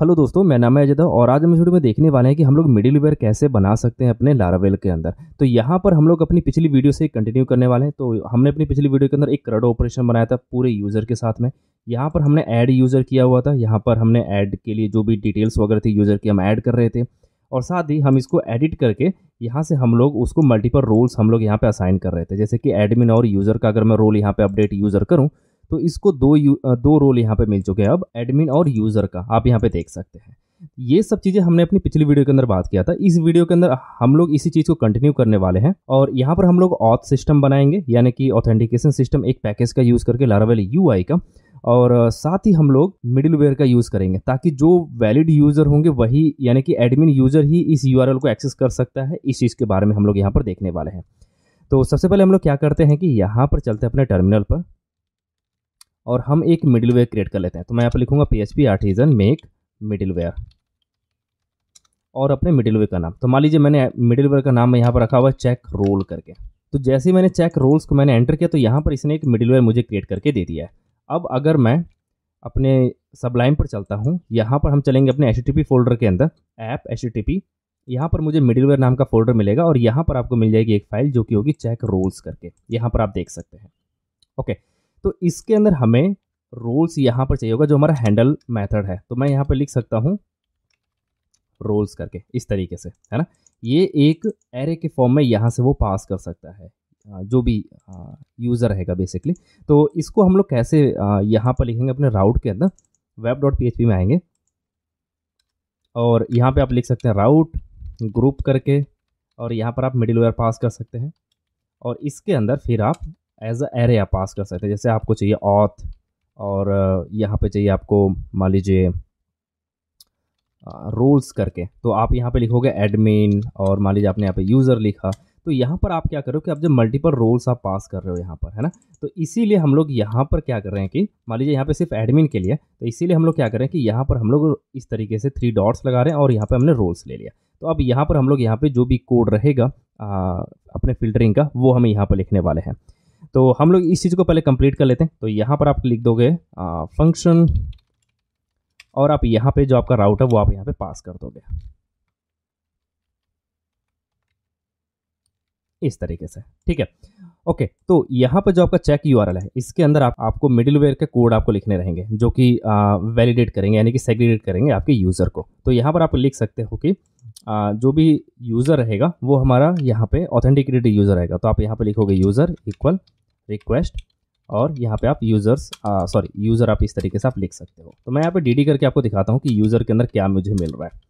Hello दोस्तों मैं नाम है अजय और आज हम इस वीडियो में देखने वाले हैं कि हम लोग मिडिल वेयर कैसे बना सकते हैं अपने लारावेल के अंदर तो यहाँ पर हम लोग अपनी पिछली वीडियो से कंटिन्यू करने वाले हैं तो हमने अपनी पिछली वीडियो के अंदर एक करडो ऑपरेशन बनाया था पूरे यूज़र के साथ में यहाँ पर हमने ऐड यूज़र किया हुआ था यहाँ पर हमने ऐड के लिए जो भी डिटेल्स वगैरह थी यूज़र की हम ऐड कर रहे थे और साथ ही हम इसको एडिट करके यहाँ से हम लोग उसको मल्टीपल रोल्स हम लोग यहाँ पर असाइन कर रहे थे जैसे कि एडमिन और यूज़र का अगर मैं रोल यहाँ पर अपडेट यूज़र करूँ तो इसको दो यू, दो रोल यहाँ पे मिल चुके हैं अब एडमिन और यूज़र का आप यहाँ पे देख सकते हैं ये सब चीज़ें हमने अपनी पिछली वीडियो के अंदर बात किया था इस वीडियो के अंदर हम लोग इसी चीज़ को कंटिन्यू करने वाले हैं और यहाँ पर हम लोग ऑथ सिस्टम बनाएंगे यानी कि ऑथेंटिकेशन सिस्टम एक पैकेज का यूज़ करके लारावेल यू का और साथ ही हम लोग मिडिलवेयर का यूज़ करेंगे ताकि जो वैलिड यूज़र होंगे वही यानी कि एडमिन यूज़र ही इस यू को एक्सेस कर सकता है इस चीज़ के बारे में हम लोग यहाँ पर देखने वाले हैं तो सबसे पहले हम लोग क्या करते हैं कि यहाँ पर चलते हैं अपने टर्मिनल पर और हम एक मिडिलवेयर क्रिएट कर लेते हैं तो मैं यहाँ पर लिखूंगा P H P artisan make middleware और अपने मिडिलवेयर का नाम तो मान लीजिए मैंने मिडिलवेयर का नाम यहाँ पर रखा हुआ है चेक रोल करके तो जैसे ही मैंने चेक रोल्स को मैंने एंटर किया तो यहाँ पर इसने एक मिडिलवेयर मुझे क्रिएट करके दे दिया है अब अगर मैं अपने सबलाइन पर चलता हूँ यहाँ पर हम चलेंगे अपने एच फोल्डर के अंदर ऐप एच यहाँ पर मुझे मिडिलवेयर नाम का फोल्डर मिलेगा और यहाँ पर आपको मिल जाएगी एक फाइल जो कि होगी चेक रोल्स करके यहाँ पर आप देख सकते हैं ओके तो इसके अंदर हमें रोल्स यहाँ पर चाहिए होगा जो हमारा हैंडल मेथड है तो मैं यहाँ पर लिख सकता हूँ रोल्स करके इस तरीके से है ना ये एक एरे के फॉर्म में यहाँ से वो पास कर सकता है जो भी यूज़र रहेगा बेसिकली तो इसको हम लोग कैसे यहाँ पर लिखेंगे अपने राउट के अंदर वेब डॉट पी में आएंगे और यहाँ पे आप लिख सकते हैं राउट ग्रुप करके और यहाँ पर आप मिडिल वेयर पास कर सकते हैं और इसके अंदर फिर आप एज अ एरे आप पास कर सकते हैं जैसे आपको चाहिए ऑथ और यहाँ पे चाहिए आपको मान लीजिए रोल्स करके तो आप यहाँ पे लिखोगे एडमिन और मान लीजिए आपने यहाँ पे यूज़र लिखा तो यहाँ पर आप क्या करो कि आप जब मल्टीपल रोल्स आप पास कर रहे हो यहाँ पर है ना तो इसीलिए हम लोग यहाँ पर क्या कर रहे हैं कि मान लीजिए यहाँ पे सिर्फ एडमिन के लिए तो इसीलिए हम लोग क्या कर रहे हैं कि यहाँ पर हम लोग इस तरीके से थ्री डॉट्स लगा रहे हैं और यहाँ पर हमने रोल्स ले लिया तो अब यहाँ पर हम लोग यहाँ पर जो भी कोड रहेगा अपने फिल्टरिंग का वो हमें यहाँ पर लिखने वाले हैं तो हम लोग इस चीज़ को पहले कंप्लीट कर लेते हैं तो यहाँ पर आप लिख दोगे फंक्शन और आप यहाँ पे जो आपका राउट है वो आप यहाँ पे पास कर दोगे इस तरीके से ठीक है ओके तो यहाँ पर जो आपका चेक यू है इसके अंदर आप आपको मिडिल वेयर के कोड आपको लिखने रहेंगे जो कि वैलिडेट करेंगे यानी कि सेग्रीगेट करेंगे आपके यूज़र को तो यहाँ पर आप लिख सकते हो कि जो भी यूज़र रहेगा वो हमारा यहाँ पे ऑथेंटिकेटेड यूज़र रहेगा तो आप यहाँ पे लिखोगे यूज़र इक्वल रिक्वेस्ट और यहाँ पे आप यूज़र्स सॉरी यूज़र आप इस तरीके से आप लिख सकते हो तो मैं यहाँ पे डीडी करके आपको दिखाता हूँ कि यूज़र के अंदर क्या मुझे मिल रहा है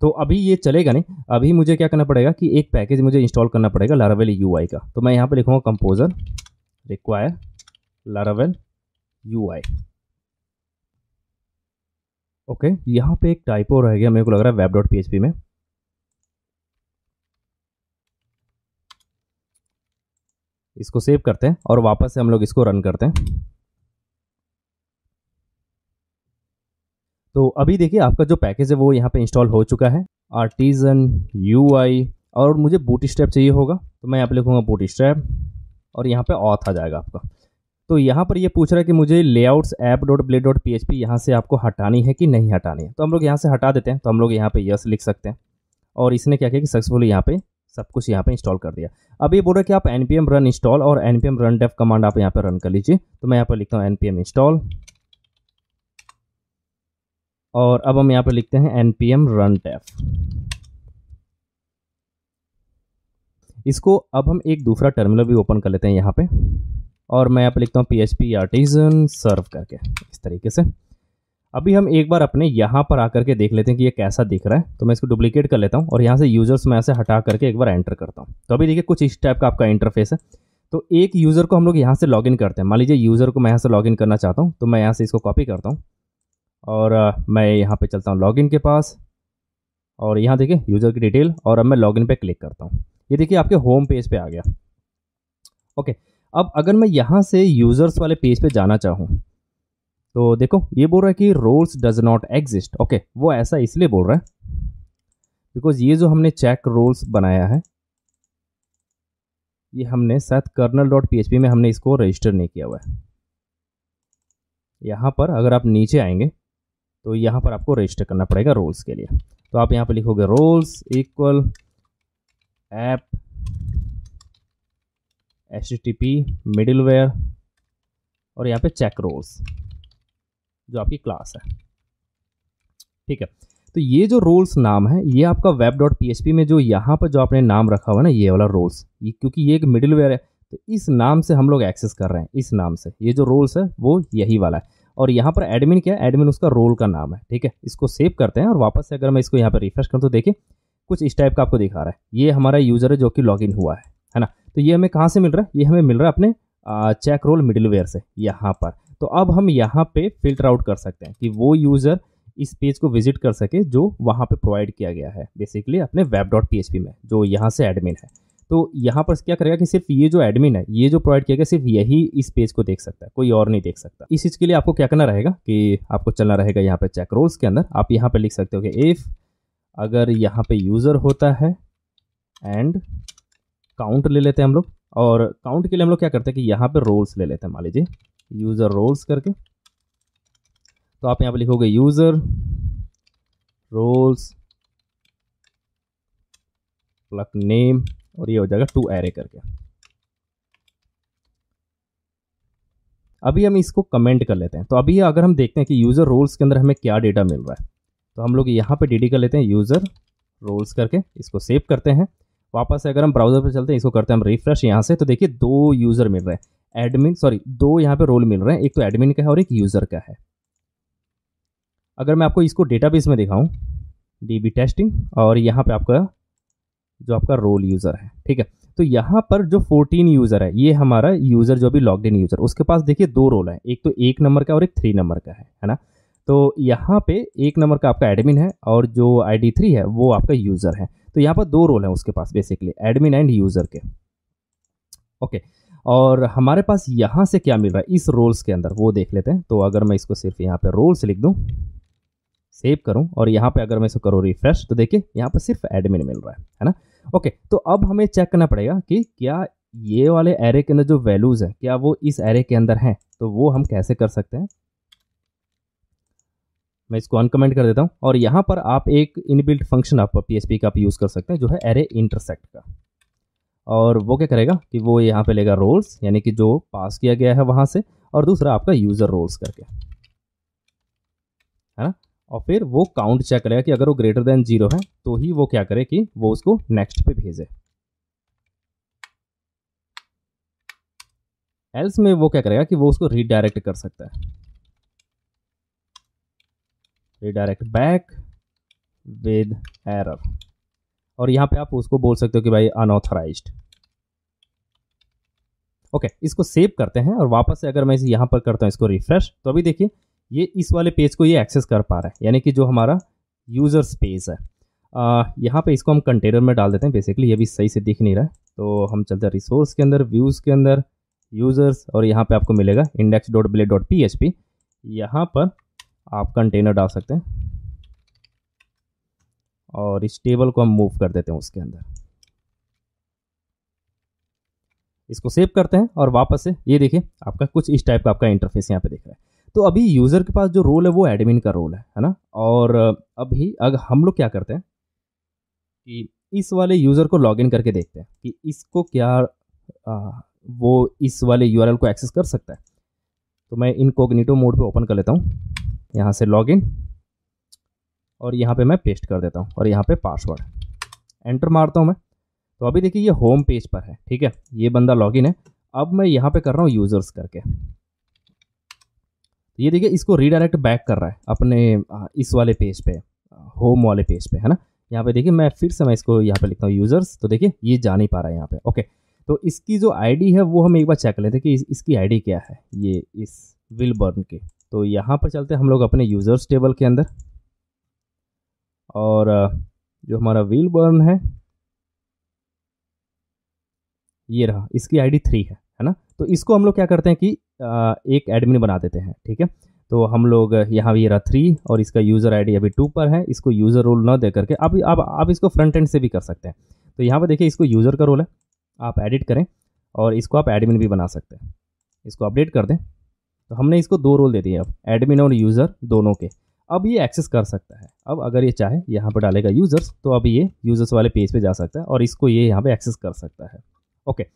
तो अभी ये चलेगा नहीं अभी मुझे क्या करना पड़ेगा कि एक पैकेज मुझे इंस्टॉल करना पड़ेगा लारावेल यू का तो मैं यहाँ पर लिखूँगा composer require Laravel UI okay यहाँ पे एक टाइपो रह गया मेरे को लग रहा है वेब डॉट पी में इसको सेव करते हैं और वापस से हम लोग इसको रन करते हैं तो अभी देखिए आपका जो पैकेज है वो यहाँ पे इंस्टॉल हो चुका है आर्टिजन यू और मुझे बूट स्ट्रैप चाहिए होगा तो मैं यहाँ पे लिखूँगा बूट स्ट्रैप और यहाँ पे ऑथ आ जाएगा आपका तो यहाँ पर ये यह पूछ रहा है कि मुझे layouts app dot blade dot P H P यहाँ से आपको हटानी है कि नहीं हटानी है तो हम लोग यहाँ से हटा देते हैं तो हम लोग यहाँ पर यस लिख सकते हैं और इसने क्या किया कि सक्सेसफुली यहाँ पर सब कुछ यहाँ पे इंस्टॉल कर दिया अब ये बोल रहा है कि आप एन रन इंस्टॉल और एन रन डेफ कमांड आप यहाँ पे रन कर लीजिए तो मैं यहाँ पर लिखता हूँ एन इंस्टॉल और अब हम यहाँ पर लिखते हैं एन रन डेफ इसको अब हम एक दूसरा टर्मिनल भी ओपन कर लेते हैं यहाँ पे और मैं यहाँ पर लिखता हूँ P H P artisan serve करके इस तरीके से अभी हम एक बार अपने यहाँ पर आकर के देख लेते हैं कि ये कैसा दिख रहा है तो मैं इसको डुप्लीकेट कर लेता हूँ और यहाँ से यूज़र्स मैं ऐसे हटा करके एक बार एंटर करता हूँ तो अभी देखिए कुछ इस टाइप का आपका इंटरफेस है तो एक यूज़र को हम लोग यहाँ से लॉगिन करते हैं मान लीजिए यूज़र को मैं यहाँ से लॉगिन करना चाहता हूँ तो मैं यहाँ से इसको कॉपी करता हूँ और मैं यहाँ पर चलता हूँ लॉगिन के पास और यहाँ देखिए यूज़र की डिटेल और अब मैं लॉगिन पर क्लिक करता हूँ ये देखिए आपके होम पेज पर आ गया ओके अब अगर मैं यहाँ से यूज़र्स वाले पेज पर जाना चाहूँ तो देखो ये बोल रहा है कि roles does not exist okay वो ऐसा इसलिए बोल रहा है बिकॉज ये जो हमने चेक रोल्स बनाया है ये हमने साथ कर्नल डॉट पी में हमने इसको रजिस्टर नहीं किया हुआ है यहाँ पर अगर आप नीचे आएंगे तो यहाँ पर आपको रजिस्टर करना पड़ेगा रोल्स के लिए तो आप यहाँ पर लिखोगे roles equal app H T P middle और यहाँ पे चेक रोल्स जो आपकी क्लास है ठीक है तो ये जो रोल्स नाम है ये आपका वेब डॉट पी में जो यहाँ पर जो आपने नाम रखा हुआ है ना ये वाला रोल्स ये क्योंकि ये एक मिडिल है तो इस नाम से हम लोग एक्सेस कर रहे हैं इस नाम से ये जो रोल्स है वो यही वाला है और यहाँ पर एडमिन क्या है एडमिन उसका रोल का नाम है ठीक है इसको सेव करते हैं और वापस से अगर मैं इसको यहाँ पर रिफ्रेश करूँ तो देखिए कुछ इस टाइप का आपको दिखा रहा है ये हमारा यूज़र है जो कि लॉग हुआ है है ना तो ये हमें कहाँ से मिल रहा है ये हमें मिल रहा है अपने चेक रोल मिडिल से यहाँ पर तो अब हम यहाँ पे फिल्टर आउट कर सकते हैं कि वो यूज़र इस पेज को विजिट कर सके जो वहाँ पे प्रोवाइड किया गया है बेसिकली अपने वेब डॉट पी में जो यहाँ से एडमिन है तो यहाँ पर क्या करेगा कि सिर्फ ये जो एडमिन है ये जो प्रोवाइड किया गया सिर्फ यही इस पेज को देख सकता है कोई और नहीं देख सकता इस चीज़ के लिए आपको क्या करना रहेगा कि आपको चलना रहेगा यहाँ पे चेक रोल्स के अंदर आप यहाँ पे लिख सकते हो कि इफ़ अगर यहाँ पे यूज़र होता है एंड काउंट ले लेते हैं हम लोग और काउंट के लिए हम लोग क्या करते हैं कि यहाँ पे रोल्स ले लेते हैं मान लीजिए यूज़र रोल्स करके तो आप यहाँ पे लिखोगे यूज़र रोल्स प्लक नेम और ये हो जाएगा टू एरे करके अभी हम इसको कमेंट कर लेते हैं तो अभी अगर हम देखते हैं कि यूज़र रोल्स के अंदर हमें क्या डेटा मिल रहा है तो हम लोग यहाँ पे डी कर लेते हैं यूज़र रोल्स करके इसको सेव करते हैं वापस अगर हम ब्राउज़र पर चलते हैं इसको करते हैं हम रिफ्रेश यहाँ से तो देखिए दो यूज़र मिल रहे हैं एडमिन सॉरी दो यहाँ पे रोल मिल रहे हैं एक तो एडमिन का है और एक यूज़र का है अगर मैं आपको इसको डेटाबेस में दिखाऊं डीबी टेस्टिंग और यहाँ पे आपका जो आपका रोल यूज़र है ठीक है तो यहाँ पर जो 14 यूज़र है ये हमारा यूज़र जो अभी लॉग इन यूज़र उसके पास देखिए दो रोल है एक तो एक नंबर का और एक थ्री नंबर का है है ना तो यहाँ पे एक नंबर का आपका एडमिन है और जो आई डी थ्री है वो आपका यूज़र है तो यहाँ पर दो रोल है उसके पास बेसिकली एडमिन एंड यूज़र के ओके okay. और हमारे पास यहाँ से क्या मिल रहा है इस रोल्स के अंदर वो देख लेते हैं तो अगर मैं इसको सिर्फ यहाँ पे रोल्स लिख दूँ सेव करूँ और यहाँ पे अगर मैं इसको करूँ रिफ्रेश तो देखिए यहाँ पर सिर्फ एडमिन मिल रहा है है ना ओके तो अब हमें चेक करना पड़ेगा कि क्या ये वाले एरे के अंदर जो वैल्यूज़ हैं क्या वो इस एरे के अंदर हैं तो वो हम कैसे कर सकते हैं मैं इसको अनकमेंट कर देता हूँ और यहाँ पर आप एक इनबिल्ट फंक्शन आप पी का आप यूज़ कर सकते हैं जो है एरे इंटरसेक्ट का और वो क्या करेगा कि वो यहाँ पे लेगा रोल्स यानी कि जो पास किया गया है वहाँ से और दूसरा आपका यूज़र रोल्स करके है ना और फिर वो काउंट चेक करेगा कि अगर वो ग्रेटर देन जीरो है तो ही वो क्या करे कि वो उसको नेक्स्ट पे भेजे एल्स में वो क्या करेगा कि वो उसको रीडायरेक्ट कर सकता है रीडायरेक्ट बैक विद एरर और यहाँ पे आप उसको बोल सकते हो कि भाई अनऑथराइज ओके इसको सेव करते हैं और वापस से अगर मैं इसे यहाँ पर करता हूँ इसको रिफ्रेश तो अभी देखिए ये इस वाले पेज को ये एक्सेस कर पा रहा है यानी कि जो हमारा यूज़र स्पेस है यहाँ पे इसको हम कंटेनर में डाल देते हैं बेसिकली ये भी सही से दिख नहीं रहा है तो हम चलते हैं रिसोर्स के अंदर व्यूज़ के अंदर यूज़र्स और यहाँ पे आपको मिलेगा index dot blade dot P H P यहाँ पर आप कंटेनर डाल सकते हैं और इस टेबल को हम मूव कर देते हैं उसके अंदर इसको सेव करते हैं और वापस से ये देखिए आपका कुछ इस टाइप का आपका इंटरफेस यहाँ पे दिख रहा है तो अभी यूज़र के पास जो रोल है वो एडमिन का रोल है है ना और अभी अगर हम लोग क्या करते हैं कि इस वाले यूज़र को लॉगिन करके देखते हैं कि इसको क्या आ, वो इस वाले यू को एक्सेस कर सकता है तो मैं इनकोग्निटो मोड पे ओपन कर लेता हूँ यहाँ से लॉग और यहाँ पे मैं पेस्ट कर देता हूँ और यहाँ पे पासवर्ड एंटर मारता हूँ मैं तो अभी देखिए ये होम पेज पर है ठीक है ये बंदा लॉगिन है अब मैं यहाँ पे कर रहा हूँ यूज़र्स करके तो ये देखिए इसको रीडायरेक्ट बैक कर रहा है अपने इस वाले पेज पे होम वाले पेज पे है ना यहाँ पे देखिए मैं फिर से मैं इसको यहाँ पे लिखता हूँ यूज़र्स तो देखिए ये जा नहीं पा रहा है यहाँ पे ओके तो इसकी जो आईडी है वो हम एक बार चेक लेते हैं कि इस, इसकी आईडी क्या है ये इस विल बर्न की तो यहाँ पर चलते हैं हम लोग अपने यूज़र्स टेबल के अंदर और जो हमारा व्हील बर्न है ये रहा इसकी आईडी थ्री है है ना तो इसको हम लोग क्या करते हैं कि एक एडमिन बना देते हैं ठीक है तो हम लोग यहाँ ये रहा थ्री और इसका यूज़र आईडी अभी टू पर है इसको यूज़र रोल ना दे करके आप आप आप इसको फ्रंट एंड से भी कर सकते हैं तो यहाँ पर देखिए इसको यूज़र का रोल है आप एडिट करें और इसको आप एडमिन भी बना सकते हैं इसको अपडेट कर दें तो हमने इसको दो रोल दे दिए अब एडमिन और यूज़र दोनों के अब ये एक्सेस कर सकता है अब अगर ये चाहे यहाँ पर डालेगा यूज़र्स तो अब ये यूज़र्स वाले पेज पे जा सकता है और इसको ये यहाँ पे एक्सेस कर सकता है ओके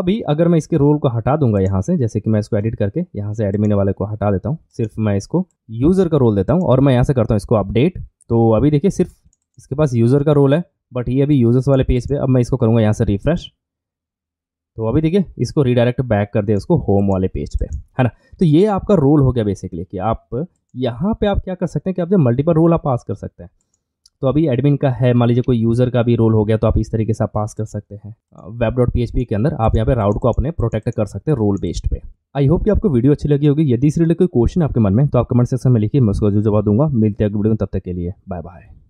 अभी अगर मैं इसके रोल को हटा दूंगा यहाँ से जैसे कि मैं इसको एडिट करके यहाँ से एडमिन वाले को हटा देता हूँ सिर्फ मैं इसको यूज़र का रोल देता हूँ और मैं यहाँ से करता हूँ इसको अपडेट तो अभी देखिए सिर्फ इसके पास यूज़र का रोल है बट ये अभी यूज़र्स वाले पेज पर अब मैं इसको करूँगा यहाँ से रिफ्रेश तो अभी देखिए इसको रिडायरेक्ट बैक कर दे उसको होम वाले पेज पे है ना तो ये आपका रोल हो गया बेसिकली कि आप यहाँ पे आप क्या कर सकते हैं कि आप जो मल्टीपल रोल आप पास कर सकते हैं तो अभी एडमिन का है मान लीजिए कोई यूज़र का भी रोल हो गया तो आप इस तरीके से आप पास कर सकते हैं वेब डॉट पी के अंदर आप यहाँ पे राउट को अपने प्रोटेक्ट कर सकते हैं रोल बेस्ड पे आई होप कि आपको वीडियो अच्छी लगी होगी यदि इस रिलेटेड कोई क्वेश्चन आपके मन में तो आप कमेंट सेक्शन में लिखिए मैं उसका जवाब दूंगा मिलते हैं वीडियो में तब तक के लिए बाय बाय